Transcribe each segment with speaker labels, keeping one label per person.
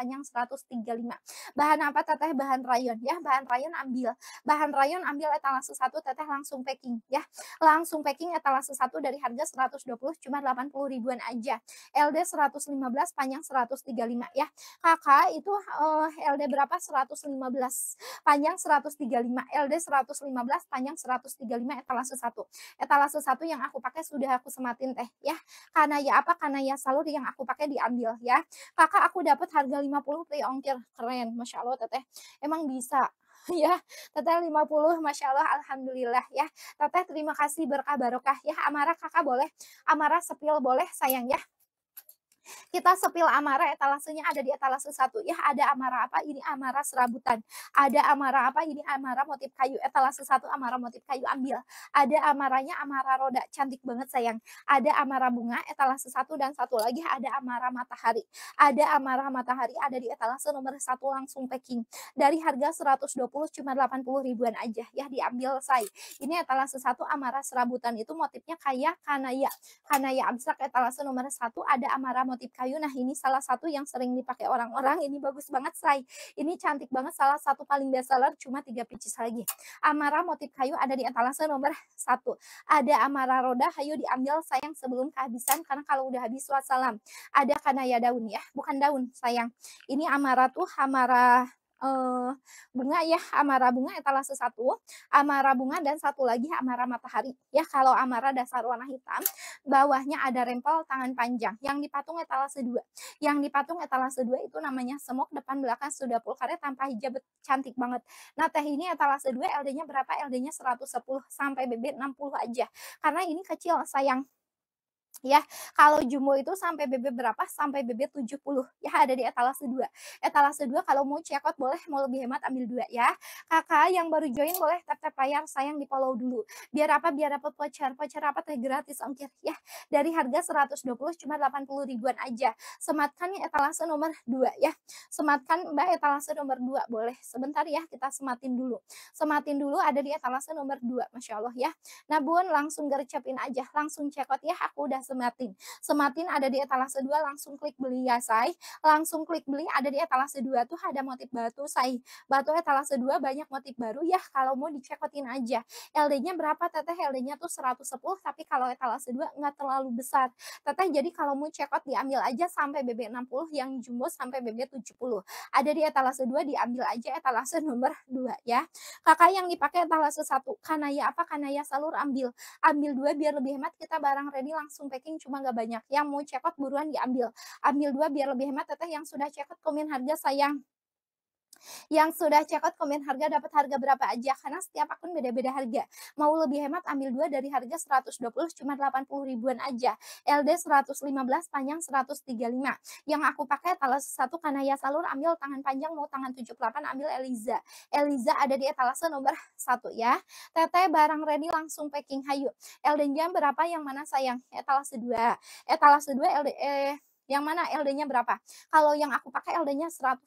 Speaker 1: panjang 135 bahan apa teteh bahan rayon ya bahan rayon ambil bahan rayon ambil etalase satu teteh langsung packing ya langsung packing etalase satu dari harga 120 cuma 80 ribuan aja LD 115 panjang 135 ya kakak itu uh, eh, LD berapa 115 panjang 135 LD 115 panjang 135 etalase satu etalase satu yang aku pakai sudah aku sematin teh ya karena ya apa karena ya salur yang aku pakai diambil ya kakak aku dapat harga 50 puluh ya, ongkir keren masya Allah teteh emang bisa ya teteh 50 masya Allah alhamdulillah ya teteh terima kasih berkah barokah ya amarah kakak boleh amarah sepil boleh sayang ya kita sepil amarah etalasenya ada di etalase satu. Ya ada amarah apa? Ini amarah serabutan. Ada amarah apa? Ini amarah motif kayu. Etalase satu amarah motif kayu ambil. Ada amarahnya amarah roda. Cantik banget sayang. Ada amarah bunga etalase satu dan satu lagi ada amarah matahari. Ada amarah matahari ada di etalase nomor satu langsung packing. Dari harga 120 cuma 80 ribuan aja ya diambil say. Ini etalase satu amarah serabutan itu motifnya kayak kanaya. Kanaya abstrak etalase nomor satu ada amarah motif motif kayu. Nah, ini salah satu yang sering dipakai orang-orang. Ini bagus banget, say Ini cantik banget, salah satu paling bestseller, cuma tiga pieces lagi. Amara motif kayu ada di etalase nomor satu Ada Amara roda, hayu diambil, sayang, sebelum kehabisan, karena kalau udah habis, wassalam. Ada kanaya daun ya, bukan daun, sayang. Ini Amara tuh, Amara uh, bunga ya amara bunga etalase sesatu amara bunga dan satu lagi amara matahari ya kalau amara dasar warna hitam bawahnya ada rempel tangan panjang yang dipatung etalase dua yang dipatung etalase dua itu namanya semok depan belakang sudah full karya tanpa hijab cantik banget nah teh ini etalase dua LD nya berapa LD nya 110 sampai BB 60 aja karena ini kecil sayang ya kalau jumbo itu sampai BB berapa sampai BB 70 ya ada di etalase 2 etalase 2 kalau mau check out boleh mau lebih hemat ambil dua ya kakak yang baru join boleh tap tap layar sayang di follow dulu biar apa biar dapat voucher voucher apa teh gratis ongkir ya dari harga 120 cuma 80 ribuan aja sematkan etalase nomor 2 ya sematkan mbak etalase nomor 2 boleh sebentar ya kita sematin dulu sematin dulu ada di etalase nomor 2 Masya Allah ya nah bun langsung gercepin aja langsung check out ya aku udah Sematin. Sematin ada di etalase 2 langsung klik beli ya say. Langsung klik beli ada di etalase 2 tuh ada motif batu say. Batu etalase 2 banyak motif baru ya kalau mau dicekotin aja. LD-nya berapa teteh? LD-nya tuh 110 tapi kalau etalase 2 nggak terlalu besar. Teteh jadi kalau mau cekot diambil aja sampai BB60 yang jumbo sampai BB70. Ada di etalase 2 diambil aja etalase nomor 2 ya. Kakak yang dipakai etalase 1 kanaya apa kanaya salur ambil. Ambil dua biar lebih hemat kita barang ready langsung packing cuma nggak banyak. Yang mau cekot buruan diambil. Ambil dua biar lebih hemat teteh yang sudah cekot komen harga sayang yang sudah check out komen harga dapat harga berapa aja karena setiap akun beda-beda harga. Mau lebih hemat ambil dua dari harga 120 cuma 80 ribuan aja. LD 115 panjang 135. Yang aku pakai talas satu kanaya salur ambil tangan panjang mau tangan 78 ambil Eliza. Eliza ada di etalase nomor satu ya. Teteh barang ready langsung packing hayu. LD jam berapa yang mana sayang? Etalase 2. Etalase 2 LD eh, yang mana LD-nya berapa? Kalau yang aku pakai LD-nya 115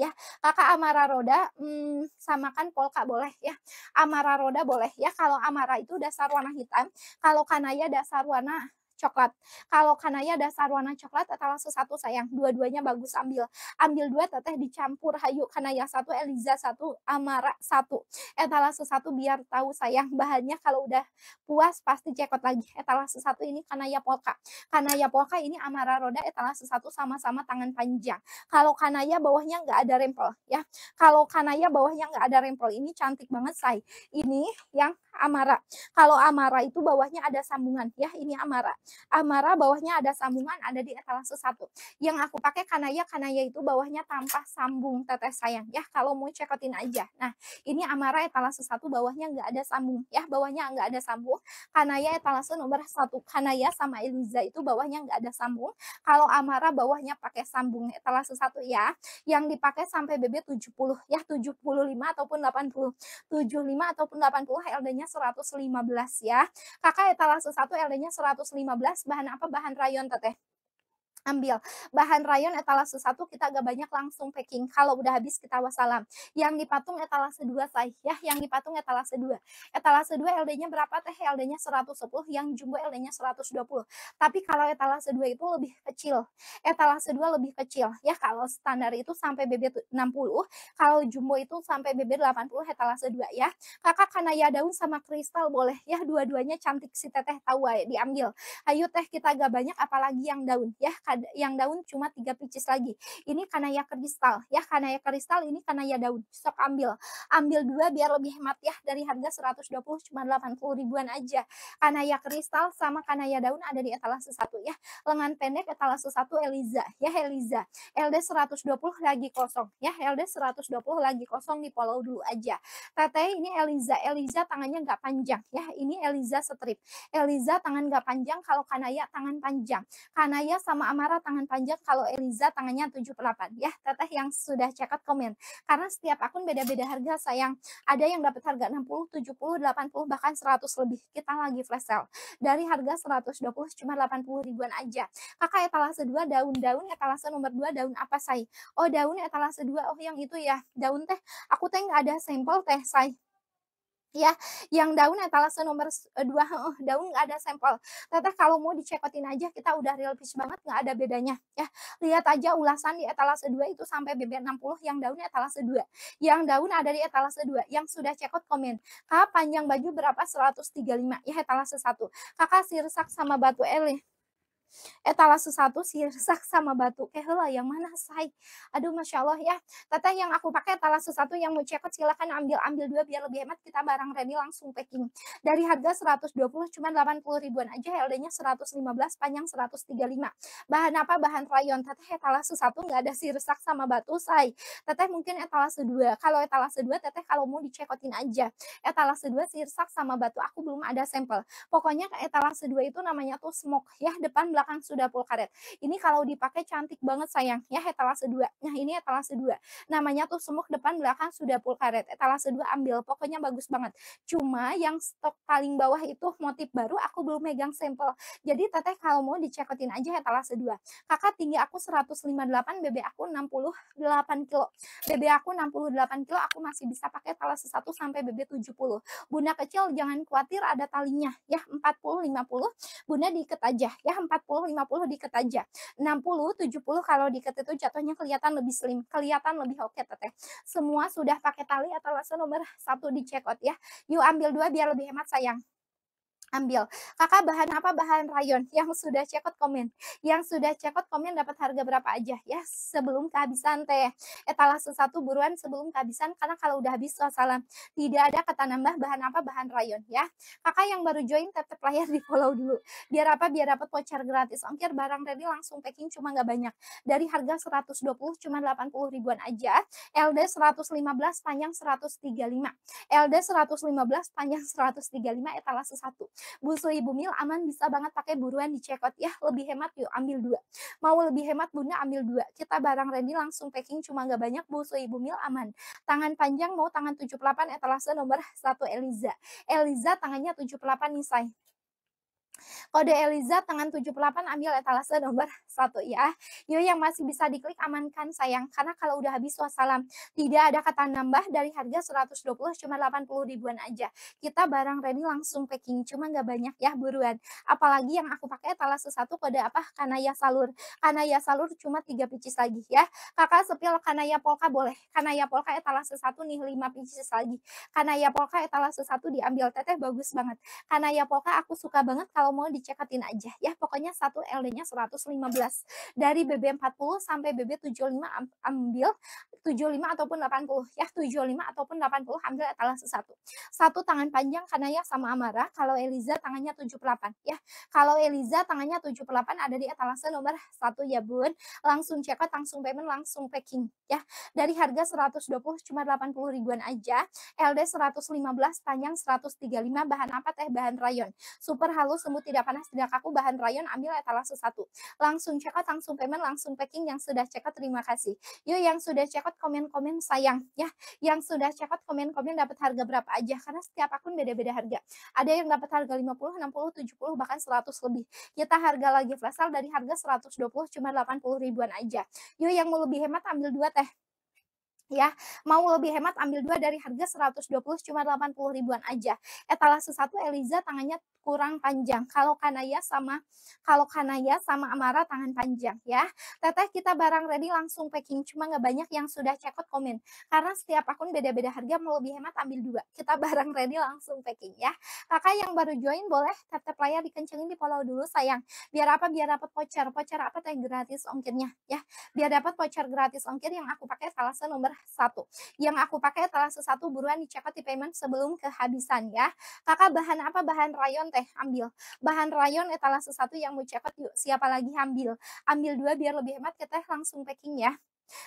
Speaker 1: ya. Kakak Amara Roda hmm, samakan Polka boleh ya. Amara Roda boleh ya. Kalau Amara itu dasar warna hitam, kalau Kanaya dasar warna coklat. Kalau kanaya dasar warna coklat atau langsung satu sayang. Dua-duanya bagus ambil. Ambil dua teteh dicampur hayu kanaya satu, Eliza satu, Amara satu. Etalase satu biar tahu sayang bahannya kalau udah puas pasti cekot lagi. Etalase satu ini kanaya polka. Kanaya polka ini Amara roda etalase satu sama-sama tangan panjang. Kalau kanaya bawahnya nggak ada rempel ya. Kalau kanaya bawahnya nggak ada rempel ini cantik banget say. Ini yang Amara. Kalau Amara itu bawahnya ada sambungan ya. Ini Amara. Amara bawahnya ada sambungan ada di etalase 1. Yang aku pakai kanaya, kanaya itu bawahnya tanpa sambung tetes sayang ya. Kalau mau cekotin aja. Nah, ini Amara etalase 1 bawahnya nggak ada sambung ya. Bawahnya nggak ada sambung. Kanaya etalase nomor 1. Kanaya sama Eliza itu bawahnya nggak ada sambung. Kalau Amara bawahnya pakai sambung etalase 1 ya. Yang dipakai sampai BB 70 ya 75 ataupun 80. 75 ataupun 80 LD-nya 115 ya. Kakak etalase 1 LD-nya 115 15 bahan apa bahan rayon teteh ambil bahan rayon etalase 1 kita agak banyak langsung packing kalau udah habis kita wassalam yang dipatung etalase 2 saya yang dipatung etalase 2 etalase 2 LD-nya berapa teh LD-nya 110 yang jumbo LD-nya 120 tapi kalau etalase 2 itu lebih kecil etalase 2 lebih kecil ya kalau standar itu sampai BB 60 kalau jumbo itu sampai BB 80 etalase 2 ya kakak karena ya daun sama kristal boleh ya dua-duanya cantik si teteh tahu ya diambil ayo teh kita agak banyak apalagi yang daun ya ada yang daun cuma tiga pieces lagi. Ini kanaya kristal ya, kanaya kristal ini kanaya daun. Sok ambil. Ambil dua biar lebih hemat ya dari harga 120 cuma 80 ribuan aja. Kanaya kristal sama kanaya daun ada di etalase satu ya. Lengan pendek etalase satu Eliza ya Eliza. LD 120 lagi kosong ya. LD 120 lagi kosong di follow dulu aja. Teteh ini Eliza. Eliza tangannya nggak panjang ya. Ini Eliza strip. Eliza tangan nggak panjang kalau kanaya tangan panjang. Kanaya sama Amara Amara tangan panjang, kalau Eliza tangannya 78. Ya, teteh yang sudah check out komen. Karena setiap akun beda-beda harga sayang. Ada yang dapat harga 60, 70, 80, bahkan 100 lebih. Kita lagi flash sale. Dari harga 120 cuma 80 ribuan aja. Kakak etalase 2 daun-daun, etalase nomor 2 daun apa say? Oh daun etalase 2, oh yang itu ya. Daun teh, aku teh nggak ada sampel teh say ya yang daun etalase nomor 2 uh, eh, daun nggak ada sampel teteh kalau mau dicekotin aja kita udah real fish banget nggak ada bedanya ya lihat aja ulasan di etalase 2 itu sampai BB 60 yang daun etalase 2 yang daun ada di etalase 2 yang sudah cekot komen kak panjang baju berapa 135 ya etalase 1 kakak sirsak sama batu eleh etalase eh, satu sirsak sama batu eh kehela yang mana say aduh masya Allah ya teteh yang aku pakai etalase satu yang mau ya, cekot silahkan ambil ambil dua biar lebih hemat kita barang ready langsung packing dari harga 120 cuma 80 ribuan aja LD nya 115 panjang 135 bahan apa bahan rayon teteh etalase eh, satu nggak ada sirsak sama batu say teteh mungkin etalase eh, dua kalau etalase dua teteh kalau mau dicekotin aja etalase dua sirsak sama batu aku belum ada sampel pokoknya etalase dua itu namanya tuh smoke ya depan belakang belakang sudah full karet. Ini kalau dipakai cantik banget sayang ya etalase 2. Nah ini etalase 2. Namanya tuh semuk depan belakang sudah full karet. Etalase 2 ambil pokoknya bagus banget. Cuma yang stok paling bawah itu motif baru aku belum megang sampel. Jadi teteh kalau mau dicekotin aja etalase 2. Kakak tinggi aku 158, BB aku 68 kilo. BB aku 68 kilo aku masih bisa pakai etalase 1 sampai BB 70. Bunda kecil jangan khawatir ada talinya ya 40 50. Bunda diikat aja ya 40 40, 50 diket aja. 60, 70 kalau diket itu jatuhnya kelihatan lebih slim, kelihatan lebih oke okay, teteh. Semua sudah pakai tali atau langsung nomor satu di check out ya. Yuk ambil dua biar lebih hemat sayang ambil. Kakak bahan apa? Bahan rayon. Yang sudah check out komen. Yang sudah check out komen dapat harga berapa aja ya sebelum kehabisan teh. Etalase satu buruan sebelum kehabisan karena kalau udah habis salam. Tidak ada kata nambah bahan apa? Bahan rayon ya. Kakak yang baru join tetap layar di follow dulu. Biar apa? Biar dapat voucher gratis. Ongkir barang ready langsung packing cuma nggak banyak. Dari harga 120 cuma 80 ribuan aja. LD 115 panjang 135. LD 115 panjang 135 etalase 1 busu ibu mil aman bisa banget pakai buruan di checkout ya lebih hemat yuk ambil dua mau lebih hemat bunda ambil dua kita barang ready langsung packing cuma nggak banyak busu ibu mil aman tangan panjang mau tangan 78 etalase nomor satu Eliza Eliza tangannya 78 nih say Kode Eliza tangan 78 ambil etalase nomor 1 ya. Yo yang masih bisa diklik amankan sayang karena kalau udah habis wassalam. Tidak ada kata nambah dari harga 120 cuma 80 ribuan aja. Kita barang ready langsung packing cuma nggak banyak ya buruan. Apalagi yang aku pakai etalase 1 kode apa? Kanaya Salur. Kanaya Salur cuma 3 picis lagi ya. Kakak sepil Kanaya Polka boleh. Kanaya Polka etalase 1 nih 5 picis lagi. Kanaya Polka etalase 1 diambil teteh bagus banget. Kanaya Polka aku suka banget kalau mau dicekatin aja ya pokoknya satu LD-nya 115 dari BB40 sampai BB75 ambil 75 ataupun 80 ya 75 ataupun 80 ambil etalase sesatu satu tangan panjang karena ya sama Amara kalau Eliza tangannya 78 ya kalau Eliza tangannya 78 ada di etalase nomor satu ya bun langsung check out langsung payment langsung packing ya dari harga 120 cuma 80 ribuan aja LD 115 panjang 135 bahan apa teh bahan rayon super halus semut tidak panas tidak kaku bahan rayon ambil etalase satu langsung check out langsung payment langsung packing yang sudah check out terima kasih yuk yang sudah check out komen-komen sayang ya yang sudah cepat komen-komen dapat harga berapa aja karena setiap akun beda-beda harga ada yang dapat harga 50 60 70 bahkan 100 lebih kita harga lagi flash sale dari harga 120 cuma 80 ribuan aja yuk yang mau lebih hemat ambil dua teh ya mau lebih hemat ambil dua dari harga 120 cuma 80 ribuan aja etalase satu Eliza tangannya kurang panjang kalau kanaya sama kalau kanaya sama Amara tangan panjang ya teteh kita barang ready langsung packing cuma nggak banyak yang sudah cekot komen karena setiap akun beda-beda harga mau lebih hemat ambil dua kita barang ready langsung packing ya kakak yang baru join boleh teteh layar dikencengin di follow dulu sayang biar apa biar dapat voucher voucher apa teh gratis ongkirnya ya biar dapat voucher gratis ongkir yang aku pakai salah satu nomor satu. Yang aku pakai terasa satu buruan di di payment sebelum kehabisan ya. Kakak bahan apa? Bahan rayon teh ambil. Bahan rayon etalase satu yang mau cepat yuk. Siapa lagi ambil? Ambil dua biar lebih hemat kita langsung packing ya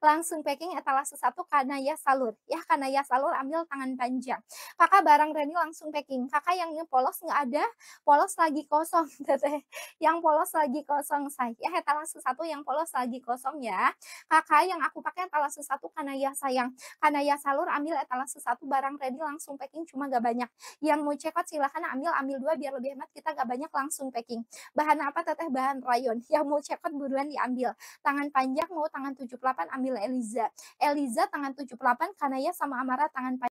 Speaker 1: langsung packing etalase satu karena ya salur ya karena ya salur ambil tangan panjang kakak barang ready langsung packing kakak yang polos nggak ada polos lagi kosong teteh yang polos lagi kosong saya ya, etalase satu yang polos lagi kosong ya kakak yang aku pakai etalase satu karena ya sayang karena ya salur ambil etalase satu barang ready langsung packing cuma gak banyak yang mau cekot silahkan ambil ambil dua biar lebih hemat kita gak banyak langsung packing bahan apa teteh bahan rayon yang mau cekot buruan diambil tangan panjang mau tangan 78 78 ambil Eliza. Eliza tangan 78 Kanaya sama Amara tangan